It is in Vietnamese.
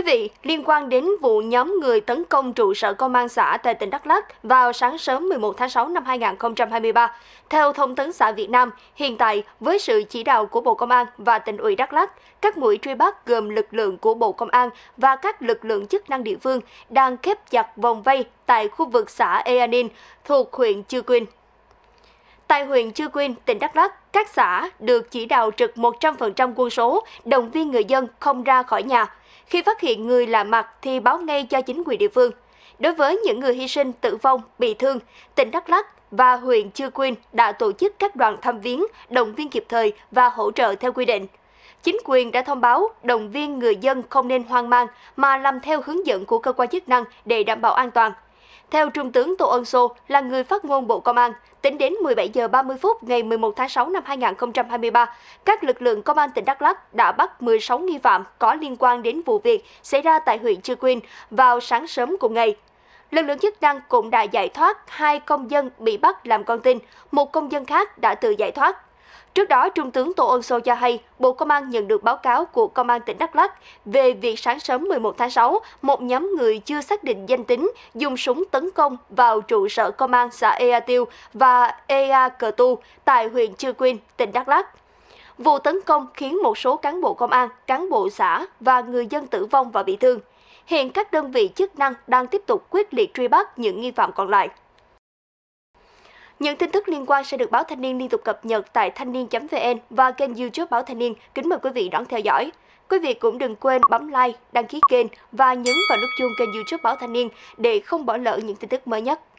quý vị, liên quan đến vụ nhóm người tấn công trụ sở công an xã tại tỉnh Đắk Lắk vào sáng sớm 11 tháng 6 năm 2023, theo Thông tấn xã Việt Nam, hiện tại với sự chỉ đạo của Bộ Công an và tỉnh ủy Đắk Lắk, các mũi truy bắt gồm lực lượng của Bộ Công an và các lực lượng chức năng địa phương đang khép chặt vòng vây tại khu vực xã Eanin thuộc huyện Chư Quynh. Tại huyện Chư Quynh, tỉnh Đắk Lắk, các xã được chỉ đạo trực 100% quân số, động viên người dân không ra khỏi nhà. Khi phát hiện người lạ mặt thì báo ngay cho chính quyền địa phương. Đối với những người hy sinh, tử vong, bị thương, tỉnh Đắk Lắk và huyện Chư Quynh đã tổ chức các đoàn thăm viếng, động viên kịp thời và hỗ trợ theo quy định. Chính quyền đã thông báo động viên người dân không nên hoang mang mà làm theo hướng dẫn của cơ quan chức năng để đảm bảo an toàn – theo Trung tướng Tô Ân Sô là người phát ngôn Bộ Công an, tính đến 17 giờ 30 phút ngày 11 tháng 6 năm 2023, các lực lượng công an tỉnh Đắk Lắk đã bắt 16 nghi phạm có liên quan đến vụ việc xảy ra tại huyện Chư Quynh vào sáng sớm cùng ngày. Lực lượng chức năng cũng đã giải thoát hai công dân bị bắt làm con tin, một công dân khác đã tự giải thoát. Trước đó, Trung tướng Tô Ân Sô cho hay, Bộ Công an nhận được báo cáo của Công an tỉnh Đắk Lắk về việc sáng sớm 11 tháng 6, một nhóm người chưa xác định danh tính dùng súng tấn công vào trụ sở công an xã Ea Tiêu và Ea Cờ Tu tại huyện Chư Quynh, tỉnh Đắk Lắk. Vụ tấn công khiến một số cán bộ công an, cán bộ xã và người dân tử vong và bị thương. Hiện các đơn vị chức năng đang tiếp tục quyết liệt truy bắt những nghi phạm còn lại. Những tin tức liên quan sẽ được báo Thanh niên liên tục cập nhật tại thanh niên.vn và kênh YouTube báo Thanh niên. Kính mời quý vị đón theo dõi. Quý vị cũng đừng quên bấm like, đăng ký kênh và nhấn vào nút chuông kênh YouTube báo Thanh niên để không bỏ lỡ những tin tức mới nhất.